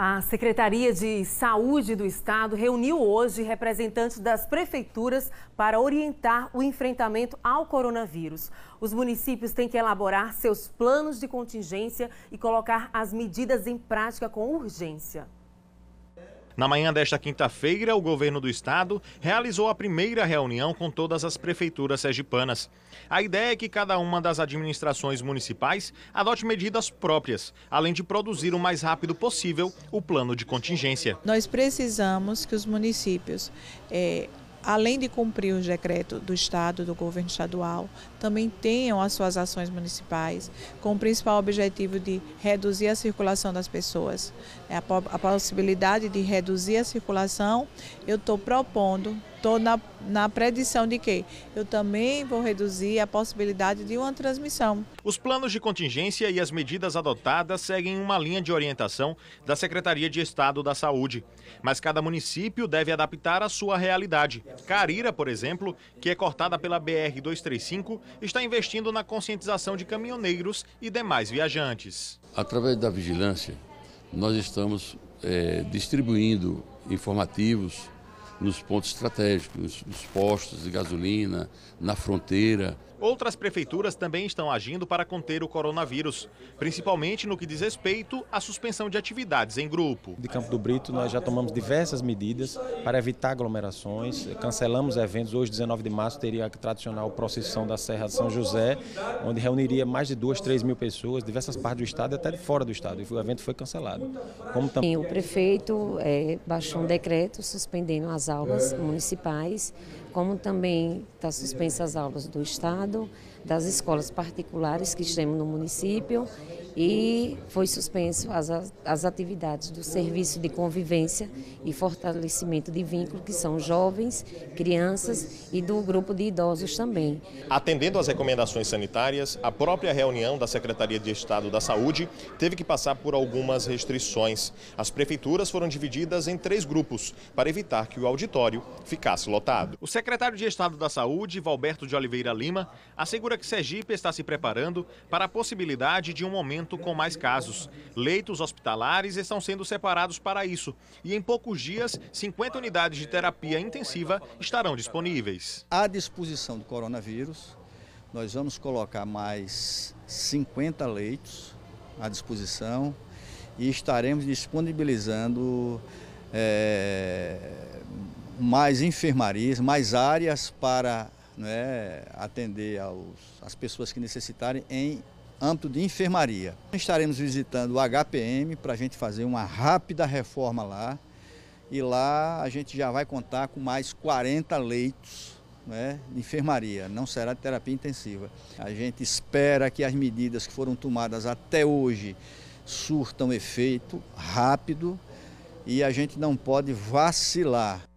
A Secretaria de Saúde do Estado reuniu hoje representantes das prefeituras para orientar o enfrentamento ao coronavírus. Os municípios têm que elaborar seus planos de contingência e colocar as medidas em prática com urgência. Na manhã desta quinta-feira, o governo do estado realizou a primeira reunião com todas as prefeituras sergipanas. A ideia é que cada uma das administrações municipais adote medidas próprias, além de produzir o mais rápido possível o plano de contingência. Nós precisamos que os municípios é, além de cumprir os decretos do Estado, do governo estadual, também tenham as suas ações municipais, com o principal objetivo de reduzir a circulação das pessoas. É a possibilidade de reduzir a circulação, eu estou propondo estou na, na predição de que eu também vou reduzir a possibilidade de uma transmissão. Os planos de contingência e as medidas adotadas seguem uma linha de orientação da Secretaria de Estado da Saúde. Mas cada município deve adaptar à sua realidade. Carira, por exemplo, que é cortada pela BR-235, está investindo na conscientização de caminhoneiros e demais viajantes. Através da vigilância, nós estamos é, distribuindo informativos, nos pontos estratégicos, nos postos de gasolina, na fronteira. Outras prefeituras também estão agindo para conter o coronavírus, principalmente no que diz respeito à suspensão de atividades em grupo. De Campo do Brito, nós já tomamos diversas medidas para evitar aglomerações, cancelamos eventos. Hoje, 19 de março, teria a tradicional procissão da Serra de São José, onde reuniria mais de 2, 3 mil pessoas, diversas partes do estado e até de fora do estado. E o evento foi cancelado. Como tam... O prefeito é, baixou um decreto suspendendo as aulas é. municipais, como também está suspensa as aulas do Estado, das escolas particulares que temos no município e foi suspenso as, as atividades do serviço de convivência e fortalecimento de vínculo, que são jovens, crianças e do grupo de idosos também. Atendendo às recomendações sanitárias, a própria reunião da Secretaria de Estado da Saúde teve que passar por algumas restrições. As prefeituras foram divididas em três grupos para evitar que o auditório auditório ficasse lotado. O secretário de Estado da Saúde, Valberto de Oliveira Lima, assegura que Sergipe está se preparando para a possibilidade de um momento com mais casos. Leitos hospitalares estão sendo separados para isso e em poucos dias 50 unidades de terapia intensiva estarão disponíveis. À disposição do coronavírus, nós vamos colocar mais 50 leitos à disposição e estaremos disponibilizando eh, mais enfermarias, mais áreas para né, atender aos, as pessoas que necessitarem em âmbito de enfermaria. Estaremos visitando o HPM para a gente fazer uma rápida reforma lá. E lá a gente já vai contar com mais 40 leitos né, de enfermaria, não será de terapia intensiva. A gente espera que as medidas que foram tomadas até hoje surtam efeito rápido e a gente não pode vacilar.